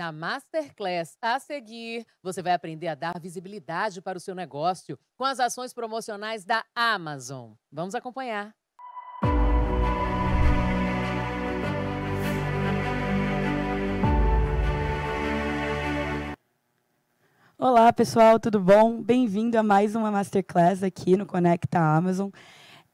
Na Masterclass a seguir, você vai aprender a dar visibilidade para o seu negócio com as ações promocionais da Amazon. Vamos acompanhar. Olá, pessoal, tudo bom? Bem-vindo a mais uma Masterclass aqui no Conecta Amazon.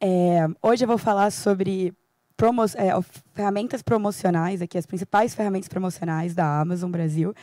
É, hoje eu vou falar sobre promo é, ferramentas promocionais, aqui as principais ferramentas promocionais da Amazon Brasil.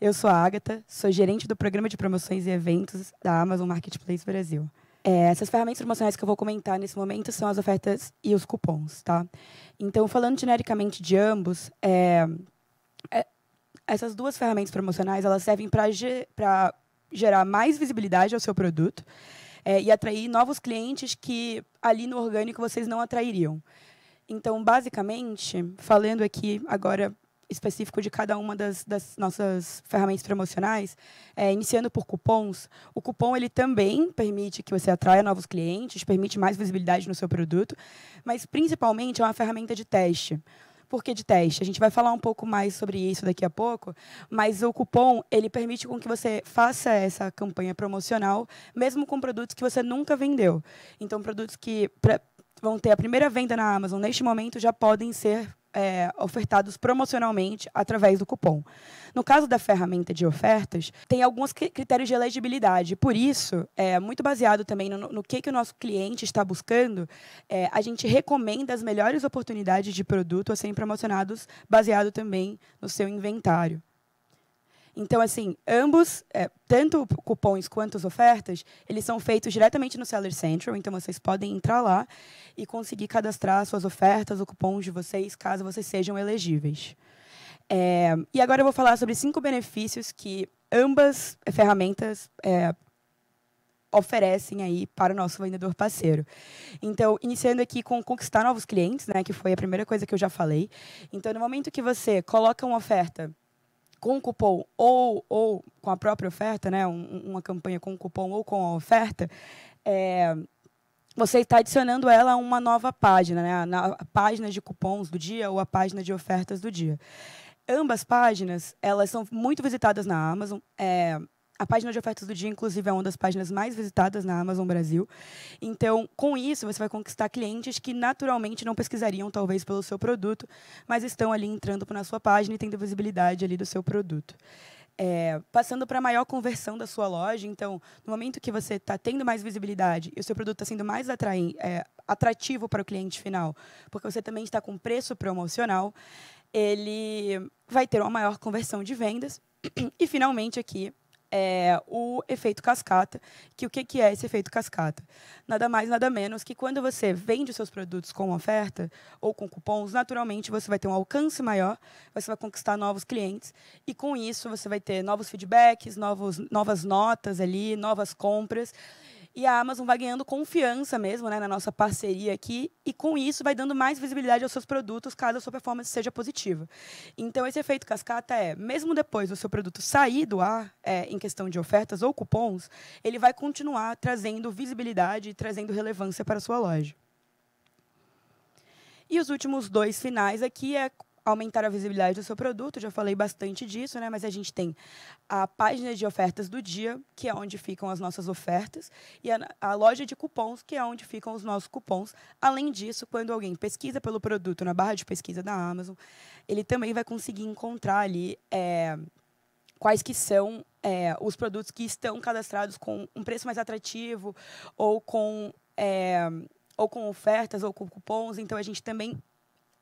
Eu sou a Agatha, sou gerente do programa de promoções e eventos da Amazon Marketplace Brasil. É, essas ferramentas promocionais que eu vou comentar nesse momento são as ofertas e os cupons, tá? Então, falando genericamente de ambos, é, é essas duas ferramentas promocionais elas servem para ge gerar mais visibilidade ao seu produto é, e atrair novos clientes que ali no orgânico vocês não atrairiam. Então, basicamente, falando aqui agora específico de cada uma das, das nossas ferramentas promocionais, é, iniciando por cupons, o cupom ele também permite que você atraia novos clientes, permite mais visibilidade no seu produto, mas principalmente é uma ferramenta de teste. Por que de teste? A gente vai falar um pouco mais sobre isso daqui a pouco, mas o cupom ele permite com que você faça essa campanha promocional, mesmo com produtos que você nunca vendeu. Então, produtos que, vão ter a primeira venda na Amazon neste momento já podem ser é, ofertados promocionalmente através do cupom. No caso da ferramenta de ofertas, tem alguns critérios de elegibilidade. Por isso, é muito baseado também no, no que, que o nosso cliente está buscando, é, a gente recomenda as melhores oportunidades de produto a serem promocionados baseado também no seu inventário. Então, assim, ambos, é, tanto cupons quanto as ofertas, eles são feitos diretamente no Seller Central, então vocês podem entrar lá e conseguir cadastrar suas ofertas, ou cupons de vocês, caso vocês sejam elegíveis. É, e agora eu vou falar sobre cinco benefícios que ambas é, ferramentas é, oferecem aí para o nosso vendedor parceiro. Então, iniciando aqui com conquistar novos clientes, né, que foi a primeira coisa que eu já falei. Então, no momento que você coloca uma oferta com cupom ou, ou com a própria oferta, né, um, uma campanha com cupom ou com a oferta, é, você está adicionando ela a uma nova página, né, a, a página de cupons do dia ou a página de ofertas do dia ambas páginas elas são muito visitadas na Amazon. É, a página de ofertas do dia, inclusive, é uma das páginas mais visitadas na Amazon Brasil. Então, com isso, você vai conquistar clientes que naturalmente não pesquisariam, talvez, pelo seu produto, mas estão ali entrando na sua página e tendo visibilidade ali do seu produto. É, passando para a maior conversão da sua loja. Então, no momento que você está tendo mais visibilidade e o seu produto está sendo mais é, atrativo para o cliente final, porque você também está com preço promocional, ele vai ter uma maior conversão de vendas. E, finalmente, aqui, é, o efeito cascata. Que o que, que é esse efeito cascata? Nada mais, nada menos que quando você vende os seus produtos com oferta ou com cupons, naturalmente você vai ter um alcance maior, você vai conquistar novos clientes e com isso você vai ter novos feedbacks, novos, novas notas ali, novas compras. E a Amazon vai ganhando confiança mesmo né, na nossa parceria aqui, e com isso vai dando mais visibilidade aos seus produtos caso a sua performance seja positiva. Então, esse efeito cascata é, mesmo depois do seu produto sair do ar, é, em questão de ofertas ou cupons, ele vai continuar trazendo visibilidade e trazendo relevância para a sua loja. E os últimos dois finais aqui é aumentar a visibilidade do seu produto, já falei bastante disso, né? mas a gente tem a página de ofertas do dia, que é onde ficam as nossas ofertas, e a, a loja de cupons, que é onde ficam os nossos cupons. Além disso, quando alguém pesquisa pelo produto na barra de pesquisa da Amazon, ele também vai conseguir encontrar ali é, quais que são é, os produtos que estão cadastrados com um preço mais atrativo ou com... É, ou com ofertas ou com cupons, então a gente também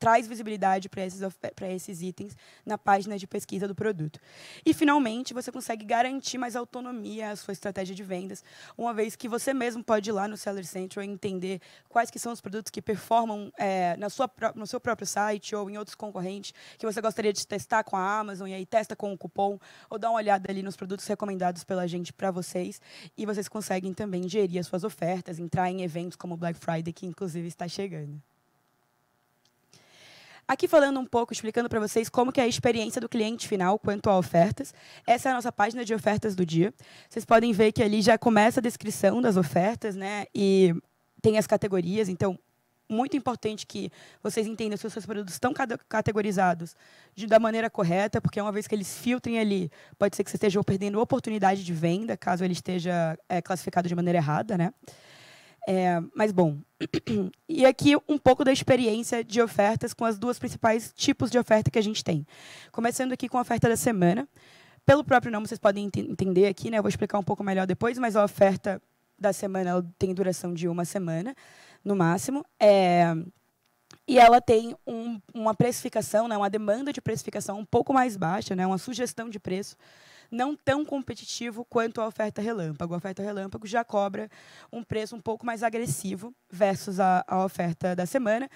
traz visibilidade para esses, esses itens na página de pesquisa do produto. E, finalmente, você consegue garantir mais autonomia à sua estratégia de vendas, uma vez que você mesmo pode ir lá no Seller Central e entender quais que são os produtos que performam é, na sua, no seu próprio site ou em outros concorrentes que você gostaria de testar com a Amazon e aí testa com o cupom ou dá uma olhada ali nos produtos recomendados pela gente para vocês e vocês conseguem também gerir as suas ofertas, entrar em eventos como o Black Friday, que inclusive está chegando. Aqui falando um pouco, explicando para vocês como que é a experiência do cliente final quanto a ofertas. Essa é a nossa página de ofertas do dia. Vocês podem ver que ali já começa a descrição das ofertas, né? E tem as categorias, então muito importante que vocês entendam se os seus produtos estão categorizados de, da maneira correta, porque uma vez que eles filtrem ali, pode ser que vocês estejam perdendo oportunidade de venda, caso ele esteja é, classificado de maneira errada, né? É, mas bom, e aqui um pouco da experiência de ofertas com as duas principais tipos de oferta que a gente tem. Começando aqui com a oferta da semana. Pelo próprio nome, vocês podem ent entender aqui, né? Eu vou explicar um pouco melhor depois, mas a oferta da semana tem duração de uma semana, no máximo. É, e ela tem um, uma precificação, né, uma demanda de precificação um pouco mais baixa, né, uma sugestão de preço não tão competitivo quanto a oferta relâmpago. A oferta relâmpago já cobra um preço um pouco mais agressivo versus a, a oferta da semana,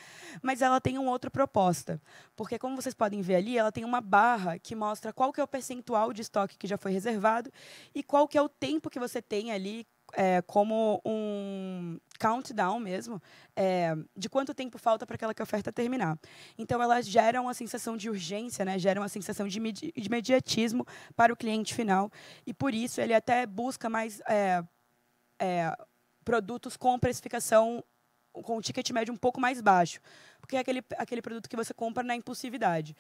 mas ela tem uma outra proposta, porque como vocês podem ver ali, ela tem uma barra que mostra qual que é o percentual de estoque que já foi reservado e qual que é o tempo que você tem ali é, como um countdown mesmo é, de quanto tempo falta para aquela oferta terminar. Então elas geram uma sensação de urgência, né? geram a sensação de imediatismo para o cliente final e por isso ele até busca mais é, é, produtos com precificação com ticket médio um pouco mais baixo, porque é aquele, aquele produto que você compra na impulsividade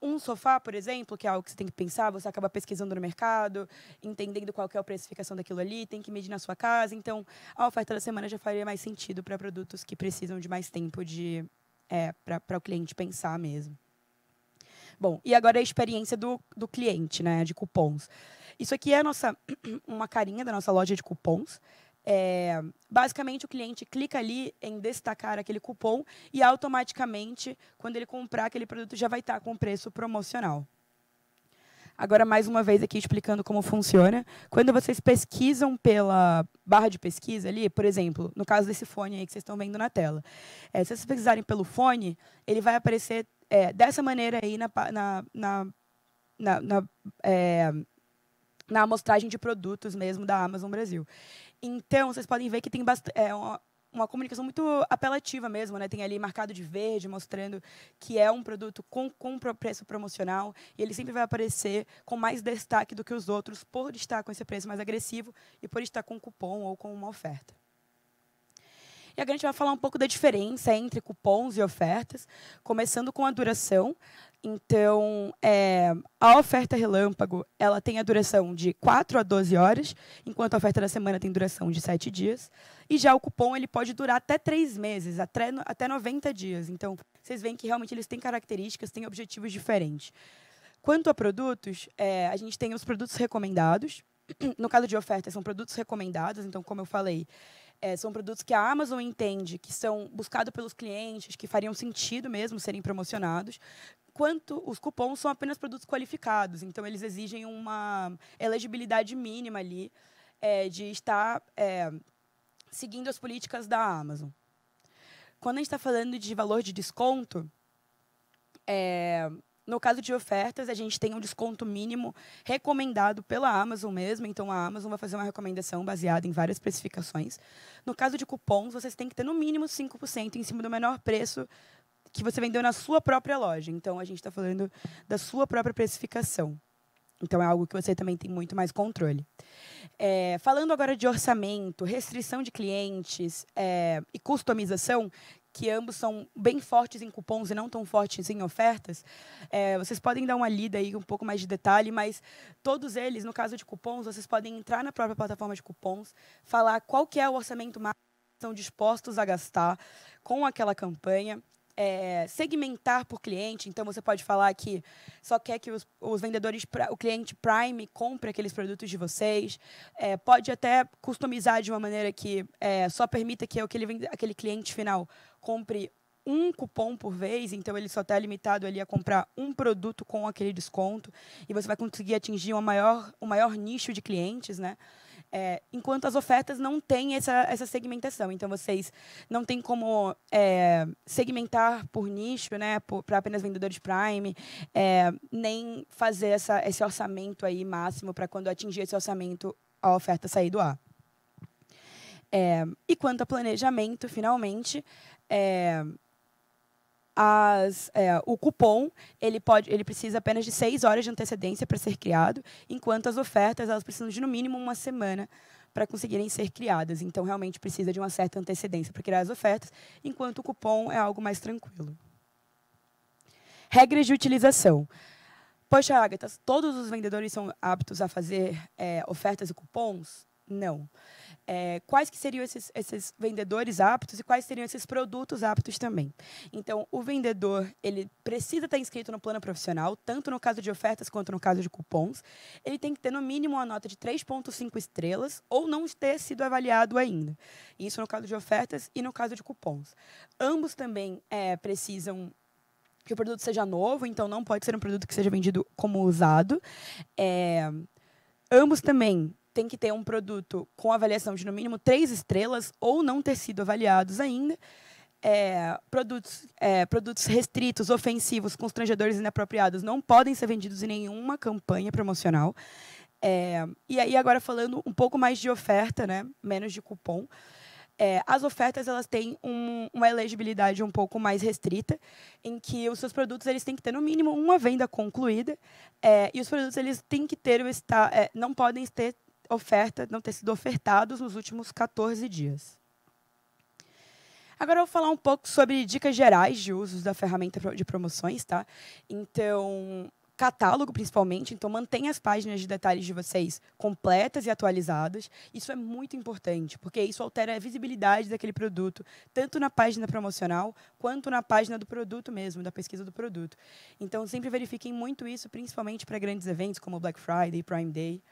um sofá, por exemplo, que é algo que você tem que pensar, você acaba pesquisando no mercado, entendendo qual é a precificação daquilo ali, tem que medir na sua casa. Então, a oferta da semana já faria mais sentido para produtos que precisam de mais tempo de é, para o cliente pensar mesmo. Bom, e agora a experiência do, do cliente, né, de cupons. Isso aqui é nossa uma carinha da nossa loja de cupons. É, basicamente, o cliente clica ali em destacar aquele cupom e automaticamente, quando ele comprar aquele produto, já vai estar com preço promocional. Agora, mais uma vez aqui explicando como funciona. Quando vocês pesquisam pela barra de pesquisa ali, por exemplo, no caso desse fone aí que vocês estão vendo na tela, é, se vocês pesquisarem pelo fone, ele vai aparecer é, dessa maneira aí na, na, na, na é, na amostragem de produtos mesmo da Amazon Brasil. Então, vocês podem ver que tem é, uma, uma, comunicação muito apelativa mesmo, né? Tem ali marcado de verde, mostrando que é um produto com, com preço promocional, e ele sempre vai aparecer com mais destaque do que os outros, por estar com esse preço mais agressivo e por estar com cupom ou com uma oferta. E agora a gente vai falar um pouco da diferença entre cupons e ofertas, começando com a duração. Então, é, a oferta relâmpago ela tem a duração de 4 a 12 horas, enquanto a oferta da semana tem duração de 7 dias. E já o cupom ele pode durar até 3 meses, até, até 90 dias. Então, vocês veem que realmente eles têm características, têm objetivos diferentes. Quanto a produtos, é, a gente tem os produtos recomendados. No caso de ofertas são produtos recomendados. Então, como eu falei, é, são produtos que a Amazon entende que são buscados pelos clientes, que fariam sentido mesmo serem promocionados, quanto os cupons são apenas produtos qualificados. Então, eles exigem uma elegibilidade mínima ali é, de estar é, seguindo as políticas da Amazon. Quando a gente está falando de valor de desconto, é, no caso de ofertas, a gente tem um desconto mínimo recomendado pela Amazon mesmo. Então, a Amazon vai fazer uma recomendação baseada em várias especificações. No caso de cupons, vocês têm que ter no mínimo 5% em cima do menor preço que você vendeu na sua própria loja. Então, a gente está falando da sua própria precificação. Então, é algo que você também tem muito mais controle. É, falando agora de orçamento, restrição de clientes é, e customização, que ambos são bem fortes em cupons e não tão fortes em ofertas. É, vocês podem dar uma lida aí, um pouco mais de detalhe, mas todos eles, no caso de cupons, vocês podem entrar na própria plataforma de cupons, falar qual que é o orçamento máximo que estão dispostos a gastar com aquela campanha é, segmentar por cliente. Então, você pode falar que só quer que os, os vendedores, o cliente Prime compre aqueles produtos de vocês. É, pode até customizar de uma maneira que é, só permita que aquele, aquele cliente final compre um cupom por vez, então ele só está limitado ali a comprar um produto com aquele desconto e você vai conseguir atingir uma maior, um maior nicho de clientes, né? É, enquanto as ofertas não têm essa, essa segmentação. Então, vocês não têm como é, segmentar por nicho, né, para apenas vendedores Prime, é, nem fazer essa, esse orçamento aí máximo para quando atingir esse orçamento a oferta sair do ar. É, e quanto a planejamento, finalmente, é, as, é, o cupom ele pode, ele precisa apenas de seis horas de antecedência para ser criado, enquanto as ofertas elas precisam de no mínimo uma semana para conseguirem ser criadas. Então realmente precisa de uma certa antecedência para criar as ofertas, enquanto o cupom é algo mais tranquilo. Regras de utilização. Poxa, Agatha, todos os vendedores são aptos a fazer é, ofertas e cupons? Não. É, quais que seriam esses, esses vendedores aptos e quais seriam esses produtos aptos também. Então, o vendedor ele precisa estar inscrito no plano profissional, tanto no caso de ofertas quanto no caso de cupons. Ele tem que ter no mínimo uma nota de 3.5 estrelas ou não ter sido avaliado ainda. Isso no caso de ofertas e no caso de cupons. Ambos também é, precisam que o produto seja novo, então não pode ser um produto que seja vendido como usado. É, ambos também tem que ter um produto com avaliação de no mínimo três estrelas ou não ter sido avaliados ainda. É, produtos, é, produtos restritos, ofensivos, constrangedores, inapropriados não podem ser vendidos em nenhuma campanha promocional. É, e aí agora falando um pouco mais de oferta, né, menos de cupom. É, as ofertas elas têm um, uma elegibilidade um pouco mais restrita, em que os seus produtos eles têm que ter no mínimo uma venda concluída é, e os produtos eles têm que ter o está, é, não podem ter oferta, não ter sido ofertados nos últimos 14 dias. Agora eu vou falar um pouco sobre dicas gerais de usos da ferramenta de promoções, tá? Então, catálogo principalmente, então mantenha as páginas de detalhes de vocês completas e atualizadas. Isso é muito importante, porque isso altera a visibilidade daquele produto, tanto na página promocional quanto na página do produto mesmo, da pesquisa do produto. Então, sempre verifiquem muito isso, principalmente para grandes eventos como Black Friday, Prime Day.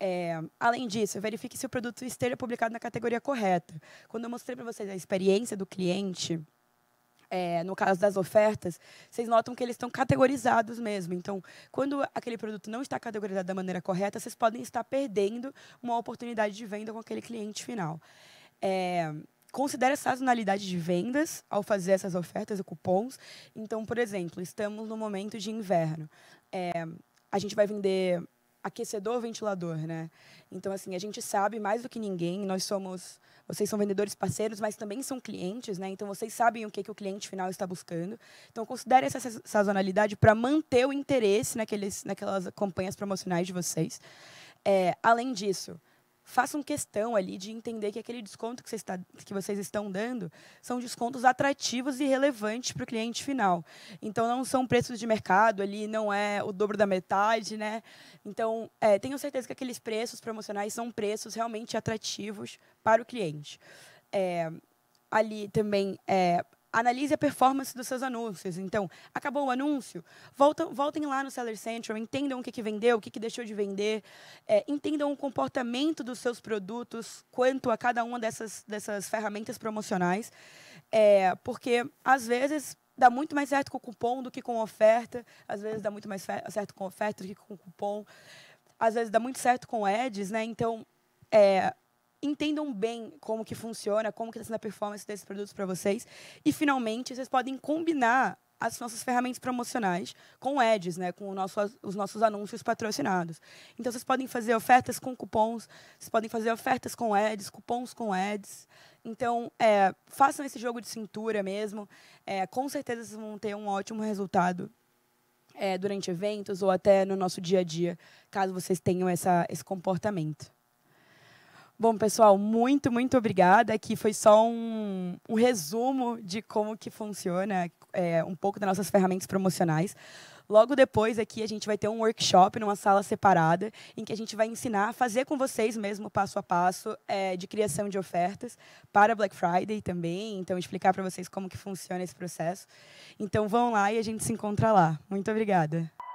É, além disso, verifique se o produto esteja publicado na categoria correta. Quando eu mostrei para vocês a experiência do cliente, é, no caso das ofertas, vocês notam que eles estão categorizados mesmo. Então, quando aquele produto não está categorizado da maneira correta, vocês podem estar perdendo uma oportunidade de venda com aquele cliente final. É, considere a sazonalidade de vendas ao fazer essas ofertas e cupons. Então, por exemplo, estamos no momento de inverno. É, a gente vai vender aquecedor, ventilador, né? Então, assim, a gente sabe mais do que ninguém, nós somos. Vocês são vendedores parceiros, mas também são clientes, né? Então, vocês sabem o que, que o cliente final está buscando. Então, considere essa sazonalidade para manter o interesse naqueles, naquelas campanhas promocionais de vocês. É, além disso, façam questão ali de entender que aquele desconto que, você está, que vocês estão dando são descontos atrativos e relevantes para o cliente final. Então, não são preços de mercado ali, não é o dobro da metade, né? Então, é, tenho certeza que aqueles preços promocionais são preços realmente atrativos para o cliente. É, ali também é, analise a performance dos seus anúncios. Então, acabou o anúncio, volta, voltem lá no Seller Central, entendam o que, que vendeu, o que, que deixou de vender, é, entendam o comportamento dos seus produtos quanto a cada uma dessas, dessas ferramentas promocionais, é, porque, às vezes, dá muito mais certo com cupom do que com oferta, às vezes dá muito mais certo com oferta do que com cupom, às vezes dá muito certo com ads, né? Então, é, entendam bem como que funciona, como que está sendo a performance desses produtos para vocês. E, finalmente, vocês podem combinar as nossas ferramentas promocionais com ads, né, com nosso, os nossos anúncios patrocinados. Então, vocês podem fazer ofertas com cupons, vocês podem fazer ofertas com ads, cupons com ads. Então, é, façam esse jogo de cintura mesmo. É, com certeza, vocês vão ter um ótimo resultado é, durante eventos ou até no nosso dia a dia, caso vocês tenham essa, esse comportamento. Bom, pessoal, muito, muito obrigada. Aqui foi só um, um resumo de como que funciona é, um pouco das nossas ferramentas promocionais. Logo depois aqui a gente vai ter um workshop numa sala separada em que a gente vai ensinar a fazer com vocês mesmo passo a passo é, de criação de ofertas para Black Friday também. Então explicar para vocês como que funciona esse processo. Então vão lá e a gente se encontra lá. Muito obrigada.